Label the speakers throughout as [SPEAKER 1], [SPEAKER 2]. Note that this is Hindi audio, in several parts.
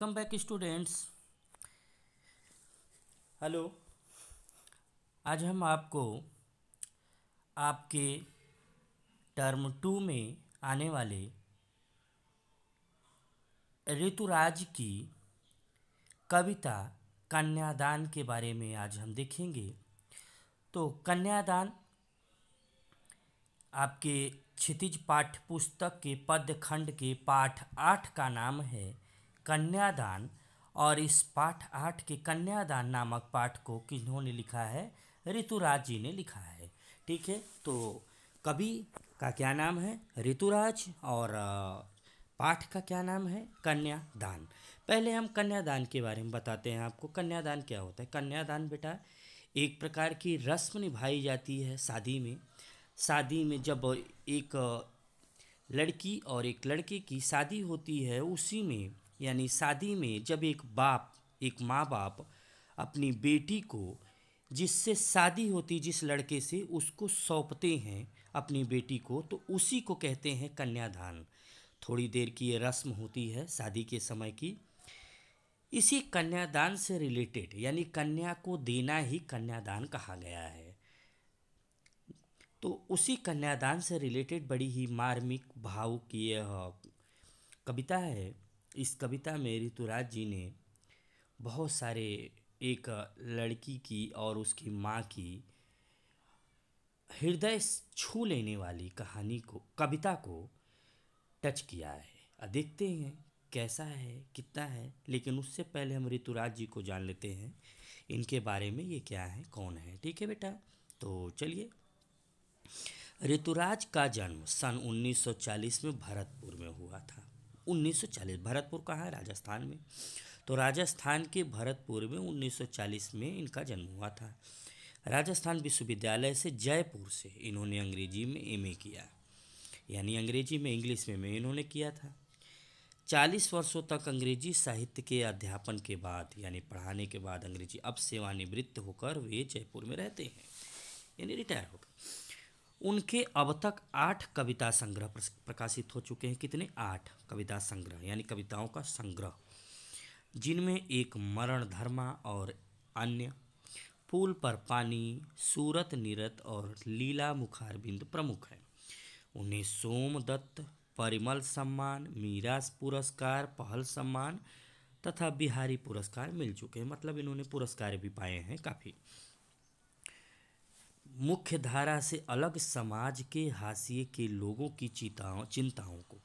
[SPEAKER 1] कम बैक स्टूडेंट्स हेलो आज हम आपको आपके टर्म टू में आने वाले ऋतुराज की कविता कन्यादान के बारे में आज हम देखेंगे तो कन्यादान आपके क्षितिज पाठ्य पुस्तक के पद्य खंड के पाठ आठ का नाम है कन्यादान और इस पाठ आठ के कन्यादान नामक पाठ को किन्होंने लिखा है ऋतुराज जी ने लिखा है ठीक है तो कवि का क्या नाम है ऋतुराज और पाठ का क्या नाम है कन्यादान पहले हम कन्यादान के बारे में बताते हैं आपको कन्यादान क्या होता है कन्यादान बेटा एक प्रकार की रस्म निभाई जाती है शादी में शादी में जब एक लड़की और एक लड़के की शादी होती है उसी में यानी शादी में जब एक बाप एक माँ बाप अपनी बेटी को जिससे शादी होती जिस लड़के से उसको सौंपते हैं अपनी बेटी को तो उसी को कहते हैं कन्यादान थोड़ी देर की ये रस्म होती है शादी के समय की इसी कन्यादान से रिलेटेड यानी कन्या को देना ही कन्यादान कहा गया है तो उसी कन्यादान से रिलेटेड बड़ी ही मार्मिक की यह हाँ, कविता है इस कविता में ऋतुराज जी ने बहुत सारे एक लड़की की और उसकी माँ की हृदय छू लेने वाली कहानी को कविता को टच किया है अब देखते हैं कैसा है कितना है लेकिन उससे पहले हम ऋतुराज जी को जान लेते हैं इनके बारे में ये क्या है कौन है ठीक है बेटा तो चलिए ऋतुराज का जन्म सन 1940 में भरतपुर में हुआ था 1940 भरतपुर कहाँ है राजस्थान में तो राजस्थान के भरतपुर में 1940 में इनका जन्म हुआ था राजस्थान विश्वविद्यालय से जयपुर से इन्होंने अंग्रेजी में एमए किया यानी अंग्रेजी में इंग्लिश में में इन्होंने किया था चालीस वर्षों तक अंग्रेजी साहित्य के अध्यापन के बाद यानी पढ़ाने के बाद अंग्रेजी अब सेवानिवृत्त होकर वे जयपुर में रहते हैं यानी रिटायर हो गए उनके अब तक आठ कविता संग्रह प्रकाशित हो चुके हैं कितने आठ कविता संग्रह यानी कविताओं का संग्रह जिनमें एक मरण धर्मा और अन्य पुल पर पानी सूरत निरत और लीला मुखारबिंद प्रमुख हैं उन्हें सोमदत्त परिमल सम्मान मीरास पुरस्कार पहल सम्मान तथा बिहारी पुरस्कार मिल चुके हैं मतलब इन्होंने पुरस्कार भी पाए हैं काफ़ी मुख्य धारा से अलग समाज के हाशिए के लोगों की चिताओं चिंताओं को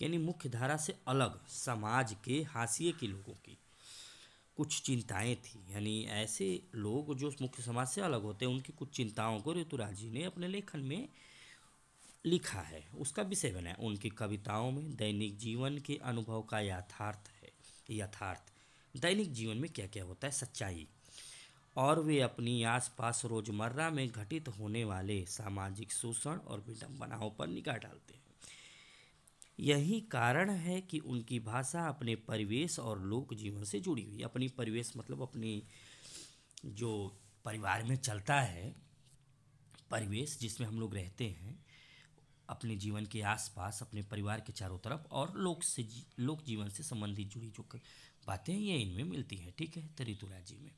[SPEAKER 1] यानी मुख्य धारा से अलग समाज के हाशिए के लोगों की कुछ चिंताएं थी यानी ऐसे लोग जो मुख्य समाज से अलग होते हैं उनकी कुछ चिंताओं को ऋतुराज जी ने अपने लेखन में लिखा है उसका विषय बनाया उनकी कविताओं में दैनिक जीवन के अनुभव का यथार्थ है यथार्थ दैनिक जीवन में क्या क्या होता है सच्चाई और वे अपनी आसपास रोज़मर्रा में घटित होने वाले सामाजिक शोषण और विडम्बनाओं पर निगाह डालते हैं यही कारण है कि उनकी भाषा अपने परिवेश और लोक जीवन से जुड़ी हुई अपनी परिवेश मतलब अपनी जो परिवार में चलता है परिवेश जिसमें हम लोग रहते हैं अपने जीवन के आसपास अपने परिवार के चारों तरफ और लोक से लोक जीवन से संबंधित जुड़ी जो बातें हैं ये इनमें मिलती हैं ठीक है, है? जी में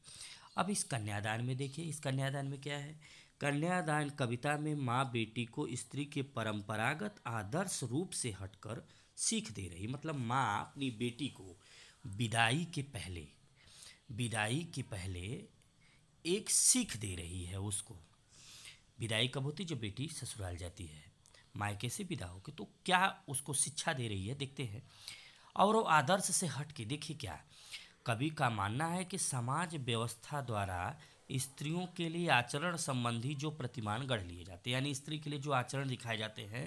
[SPEAKER 1] अब इस कन्यादान में देखिए इस कन्यादान में क्या है कन्यादान कविता में माँ बेटी को स्त्री के परंपरागत आदर्श रूप से हटकर सीख दे रही मतलब माँ अपनी बेटी को विदाई के पहले विदाई के पहले एक सीख दे रही है उसको विदाई कब होती जब बेटी ससुराल जाती है मायके से विदा के तो क्या उसको शिक्षा दे रही है देखते हैं और वो आदर्श से हट के देखिए क्या कवि का मानना है कि समाज व्यवस्था द्वारा स्त्रियों के लिए आचरण संबंधी जो प्रतिमान गढ़ लिए जाते हैं यानी स्त्री के लिए जो आचरण दिखाए जाते हैं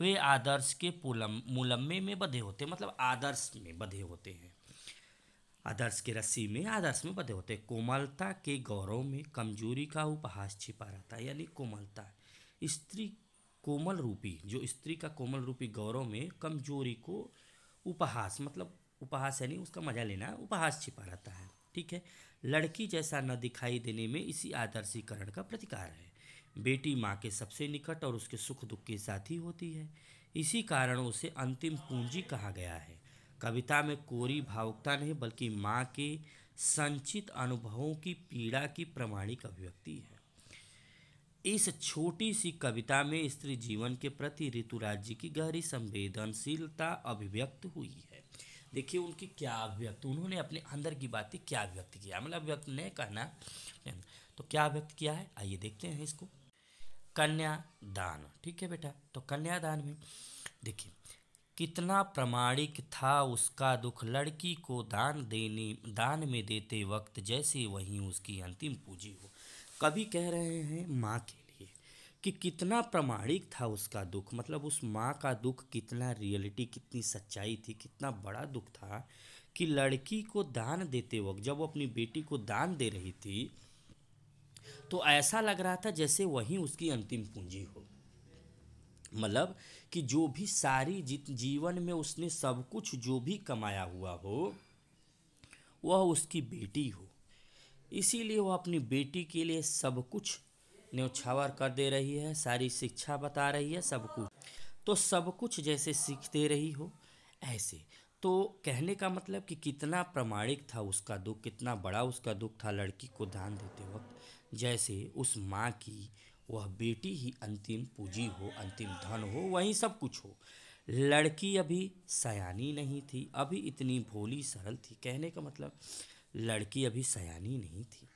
[SPEAKER 1] वे आदर्श के पुलम मुलम्बे में बधे होते हैं मतलब आदर्श में बधे होते हैं आदर्श के रस्सी में आदर्श में बधे होते हैं कोमलता के गौरव में कमजोरी का उपहास छिपा रहता है यानी कोमलता स्त्री कोमल रूपी जो स्त्री का कोमल रूपी गौरव में कमजोरी को उपहास मतलब उपहास यानी उसका मजा लेना उपहास छिपा रहता है ठीक है लड़की जैसा न दिखाई देने में इसी आदर्शीकरण का प्रतिकार है बेटी माँ के सबसे निकट और उसके सुख दुख के साथी होती है इसी कारण उसे अंतिम पूंजी कहा गया है कविता में कोरी भावुकता नहीं बल्कि माँ के संचित अनुभवों की पीड़ा की प्रमाणिक अभिव्यक्ति है इस छोटी सी कविता में स्त्री जीवन के प्रति ऋतुराज जी की गहरी संवेदनशीलता अभिव्यक्त हुई है देखिए उनकी क्या अभिव्यक्त उन्होंने अपने अंदर की बातें क्या व्यक्त किया मतलब अभिव्यक्त ने कहना तो क्या व्यक्त किया है आइए देखते हैं इसको कन्यादान ठीक है बेटा तो कन्यादान में देखिए कितना प्रमाणिक था उसका दुख लड़की को दान देने दान में देते वक्त जैसे वहीं उसकी अंतिम पूंजी हो कभी कह रहे हैं माँ के कि कितना प्रमाणिक था उसका दुख मतलब उस माँ का दुख कितना रियलिटी कितनी सच्चाई थी कितना बड़ा दुख था कि लड़की को दान देते वक्त जब वो अपनी बेटी को दान दे रही थी तो ऐसा लग रहा था जैसे वही उसकी अंतिम पूंजी हो मतलब कि जो भी सारी जित जीवन में उसने सब कुछ जो भी कमाया हुआ हो वह उसकी बेटी हो इसीलिए वह अपनी बेटी के लिए सब कुछ न्यौछावर कर दे रही है सारी शिक्षा बता रही है सब कुछ तो सब कुछ जैसे सीख दे रही हो ऐसे तो कहने का मतलब कि कितना प्रमाणिक था उसका दुख कितना बड़ा उसका दुख था लड़की को दान देते वक्त जैसे उस माँ की वह बेटी ही अंतिम पूँजी हो अंतिम धन हो वही सब कुछ हो लड़की अभी सयानी नहीं थी अभी इतनी भोली सरल थी कहने का मतलब लड़की अभी सयानी नहीं थी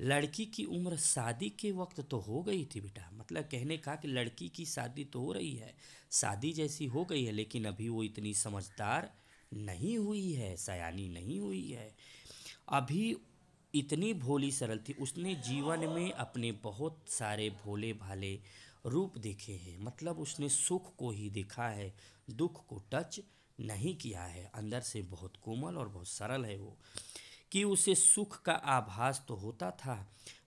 [SPEAKER 1] लड़की की उम्र शादी के वक्त तो हो गई थी बेटा मतलब कहने का कि लड़की की शादी तो हो रही है शादी जैसी हो गई है लेकिन अभी वो इतनी समझदार नहीं हुई है सयानी नहीं हुई है अभी इतनी भोली सरल थी उसने जीवन में अपने बहुत सारे भोले भाले रूप देखे हैं मतलब उसने सुख को ही देखा है दुख को टच नहीं किया है अंदर से बहुत कोमल और बहुत सरल है वो कि उसे सुख का आभास तो होता था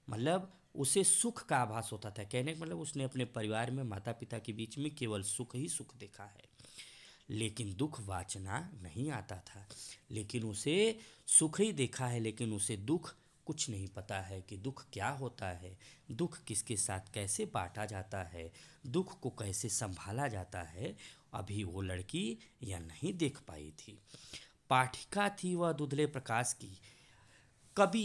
[SPEAKER 1] मतलब उसे सुख का आभास होता था कहने का मतलब उसने अपने परिवार में माता पिता के बीच में केवल सुख ही सुख देखा है लेकिन दुख वाचना नहीं आता था लेकिन उसे सुख ही देखा है लेकिन उसे दुख कुछ नहीं पता है कि दुख क्या होता है दुख किसके साथ कैसे बांटा जाता है दुख को कैसे संभाला जाता है अभी वो लड़की यह नहीं देख पाई थी पाठिका थी वह दुधले प्रकाश की कभी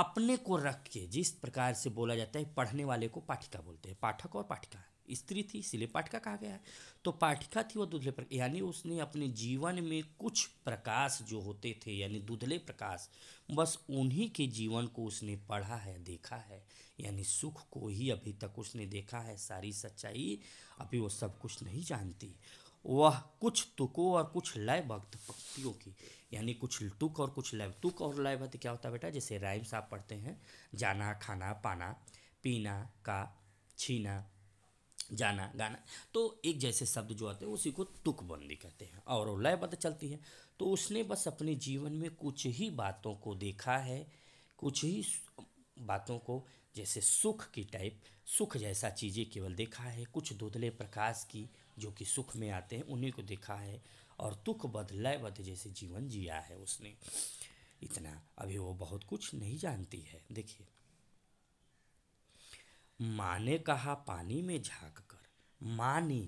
[SPEAKER 1] अपने को रख के जिस प्रकार से बोला जाता है पढ़ने वाले को पाठिका बोलते हैं पाठक और पाठिका स्त्री थी इसलिए पाठिका कहा गया है तो पाठिका थी वह दुधले प्रकाश यानी उसने अपने जीवन में कुछ प्रकाश जो होते थे यानी दुधले प्रकाश बस उन्हीं के जीवन को उसने पढ़ा है देखा है यानी सुख को ही अभी तक उसने देखा है सारी सच्चाई अभी वो सब कुछ नहीं जानती वह कुछ तुकों और कुछ भक्त पक्तियों की यानी कुछ तुक और कुछ लय तुक और लयबद्ध क्या होता है बेटा जैसे राइम्स आप पढ़ते हैं जाना खाना पाना पीना का छीना जाना गाना तो एक जैसे शब्द जो आते हैं उसी को तुकबंदी कहते हैं और लयबद्ध चलती है तो उसने बस अपने जीवन में कुछ ही बातों को देखा है कुछ ही बातों को जैसे सुख की टाइप सुख जैसा चीज़ें केवल देखा है कुछ धुंधले प्रकाश की जो कि सुख में आते हैं उन्हीं को देखा है और दुख बद लयबद्ध जैसे जीवन जिया है उसने इतना अभी वो बहुत कुछ नहीं जानती है देखिए माँ ने कहा पानी में झाँक कर माँ ने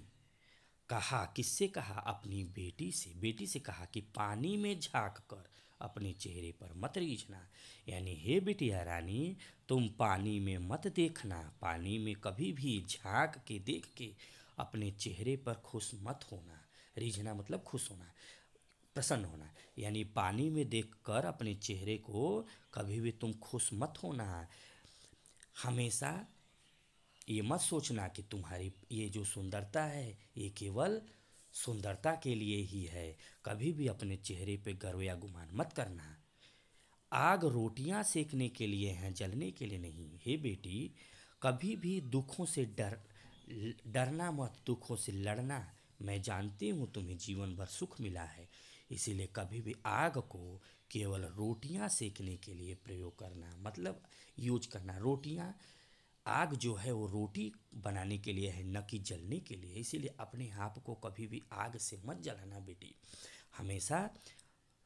[SPEAKER 1] कहा किससे कहा अपनी बेटी से बेटी से कहा कि पानी में झाँक कर अपने चेहरे पर मत रीझना यानी हे बिटिया रानी तुम पानी में मत देखना पानी में कभी भी झाँक के देख के अपने चेहरे पर खुश मत होना रिझना मतलब खुश होना प्रसन्न होना यानी पानी में देखकर अपने चेहरे को कभी भी तुम खुश मत होना हमेशा ये मत सोचना कि तुम्हारी ये जो सुंदरता है ये केवल सुंदरता के लिए ही है कभी भी अपने चेहरे पे गर्व या गुमान मत करना आग रोटियां सेकने के लिए हैं जलने के लिए नहीं हे बेटी कभी भी दुखों से डर डरना मत दुखों से लड़ना मैं जानती हूँ तुम्हें जीवन भर सुख मिला है इसीलिए कभी भी आग को केवल रोटियाँ सेकने के लिए प्रयोग करना मतलब यूज करना रोटियाँ आग जो है वो रोटी बनाने के लिए है न कि जलने के लिए इसीलिए अपने आप को कभी भी आग से मत जलाना बेटी हमेशा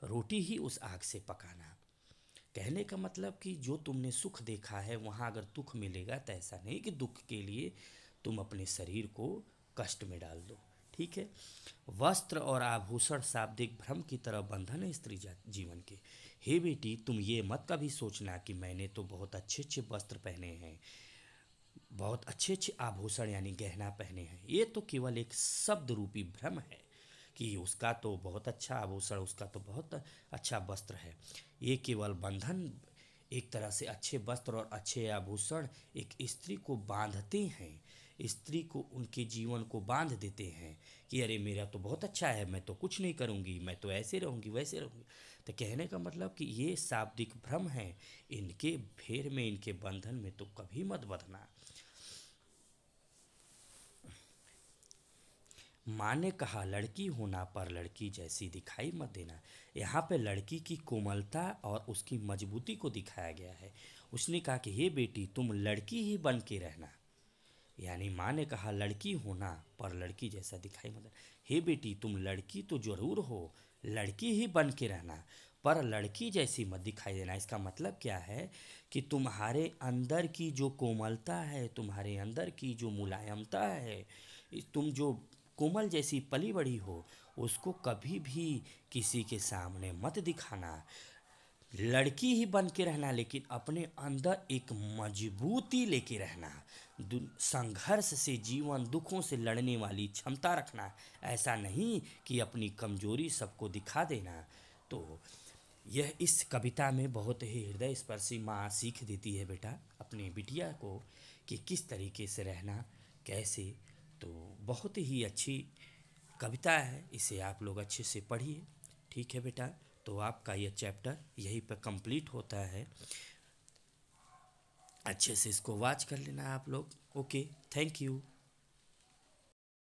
[SPEAKER 1] रोटी ही उस आग से पकाना कहने का मतलब कि जो तुमने सुख देखा है वहाँ अगर दुख मिलेगा तो ऐसा नहीं कि दुख के लिए तुम अपने शरीर को कष्ट में डाल दो ठीक है वस्त्र और आभूषण शाब्दिक भ्रम की तरह बंधन है स्त्री जीवन के हे बेटी तुम ये मत कभी सोचना कि मैंने तो बहुत अच्छे अच्छे वस्त्र पहने हैं बहुत अच्छे अच्छे आभूषण यानी गहना पहने हैं ये तो केवल एक शब्द रूपी भ्रम है कि उसका तो बहुत अच्छा आभूषण उसका तो बहुत अच्छा वस्त्र है ये केवल बंधन एक तरह से अच्छे वस्त्र और अच्छे आभूषण एक स्त्री को बांधते हैं स्त्री को उनके जीवन को बांध देते हैं कि अरे मेरा तो बहुत अच्छा है मैं तो कुछ नहीं करूँगी मैं तो ऐसे रहूँगी वैसे रहूँगी तो कहने का मतलब कि ये शाब्दिक भ्रम है इनके फेर में इनके बंधन में तो कभी मत बधना माँ ने कहा लड़की होना पर लड़की जैसी दिखाई मत देना यहाँ पे लड़की की कोमलता और उसकी मजबूती को दिखाया गया है उसने कहा कि हे बेटी तुम लड़की ही बन के रहना यानी माँ ने कहा लड़की होना पर लड़की जैसा दिखाई मतलब हे बेटी तुम लड़की तो जरूर हो लड़की ही बन के रहना पर लड़की जैसी मत दिखाई देना इसका मतलब क्या है कि तुम्हारे अंदर की जो कोमलता है तुम्हारे अंदर की जो मुलायमता है तुम जो कोमल जैसी पली बड़ी हो उसको कभी भी किसी के सामने मत दिखाना लड़की ही बन के रहना लेकिन अपने अंदर एक मजबूती लेके रहना संघर्ष से जीवन दुखों से लड़ने वाली क्षमता रखना ऐसा नहीं कि अपनी कमजोरी सबको दिखा देना तो यह इस कविता में बहुत ही हृदय स्पर्शी माँ सीख देती है बेटा अपने बिटिया को कि किस तरीके से रहना कैसे तो बहुत ही अच्छी कविता है इसे आप लोग अच्छे से पढ़िए ठीक है बेटा तो आपका यह चैप्टर यहीं पर कंप्लीट होता है अच्छे से इसको वॉच कर लेना आप लोग ओके थैंक यू